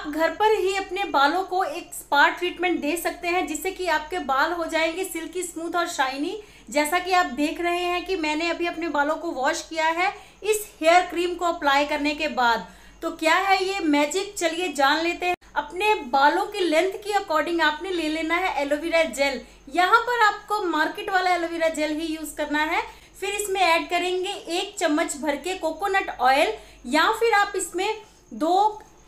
आप घर पर ही अपने बालों को एक स्पा ट्रीटमेंट दे सकते हैं जिससे कि आपके बाल हो जाएंगे सिल्की स्मूथ और शाइनी जैसा कि आप देख रहे हैं कि मैंने अभी अपने बालों को वॉश किया है इस हेयर क्रीम को अप्लाई करने के बाद तो क्या है ये मैजिक चलिए जान लेते हैं अपने बालों की लेंथ के अकॉर्डिंग आपने ले लेना है एलोवेरा जेल यहाँ पर आपको मार्केट वाला एलोवेरा जेल ही यूज़ करना है फिर इसमें ऐड करेंगे एक चम्मच भर के कोकोनट ऑयल या फिर आप इसमें दो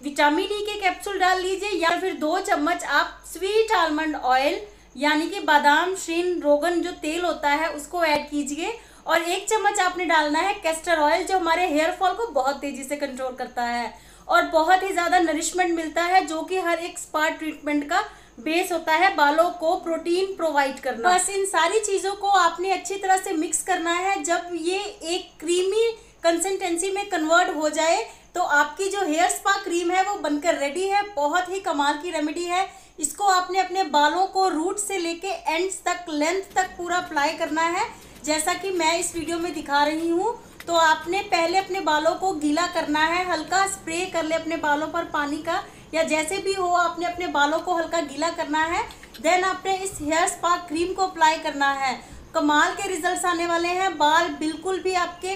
विटामिन ई e के कैप्सूल डाल लीजिए या फिर दो चम्मच आप स्वीट आलमंड ऑयल यानी कि बादाम श्रीन रोगन जो तेल होता है उसको ऐड कीजिए और एक चम्मच आपने डालना है कैस्टर ऑयल जो हमारे हेयर फॉल को बहुत तेज़ी से कंट्रोल करता है और बहुत ही ज़्यादा नरिशमेंट मिलता है जो कि हर एक स्पा ट्रीटमेंट का बेस होता है बालों को प्रोटीन प्रोवाइड करना बस इन सारी चीज़ों को आपने अच्छी तरह से मिक्स करना है जब ये एक क्रीमी कंसिस्टेंसी में कन्वर्ट हो जाए तो आपकी जो हेयर स्पा क्रीम है वो बनकर रेडी है बहुत ही कमाल की रेमेडी है इसको आपने अपने बालों को रूट से लेके एंड्स तक लेंथ तक पूरा अप्लाई करना है जैसा कि मैं इस वीडियो में दिखा रही हूँ तो आपने पहले अपने बालों को गीला करना है हल्का स्प्रे कर ले अपने बालों पर पानी का या जैसे भी हो आपने अपने बालों को हल्का गीला करना है देन आपने इस हेयर स्पा क्रीम को अप्लाई करना है कमाल के रिजल्ट्स आने वाले हैं बाल बिल्कुल भी आपके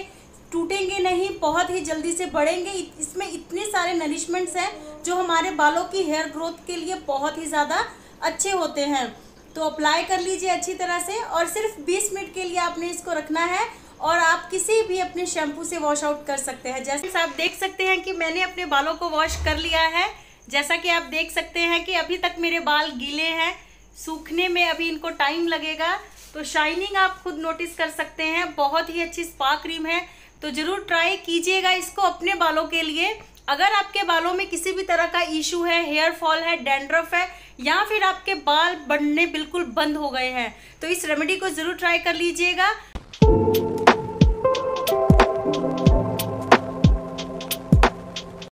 टूटेंगे नहीं बहुत ही जल्दी से बढ़ेंगे इसमें इतने सारे नरिशमेंट्स हैं जो हमारे बालों की हेयर ग्रोथ के लिए बहुत ही ज़्यादा अच्छे होते हैं तो अप्लाई कर लीजिए अच्छी तरह से और सिर्फ 20 मिनट के लिए आपने इसको रखना है और आप किसी भी अपने शैम्पू से वॉश आउट कर सकते हैं जैसे आप देख सकते हैं कि मैंने अपने बालों को वॉश कर लिया है जैसा कि आप देख सकते हैं कि अभी तक मेरे बाल गीले हैं सूखने में अभी इनको टाइम लगेगा तो शाइनिंग आप खुद नोटिस कर सकते हैं बहुत ही अच्छी स्पा क्रीम है तो ज़रूर ट्राई कीजिएगा इसको अपने बालों के लिए अगर आपके बालों में किसी भी तरह का इशू है हेयर फॉल है डेंड्रफ है या फिर आपके बाल बढ़ने बिल्कुल बंद हो गए हैं तो इस रेमेडी को ज़रूर ट्राई कर लीजिएगा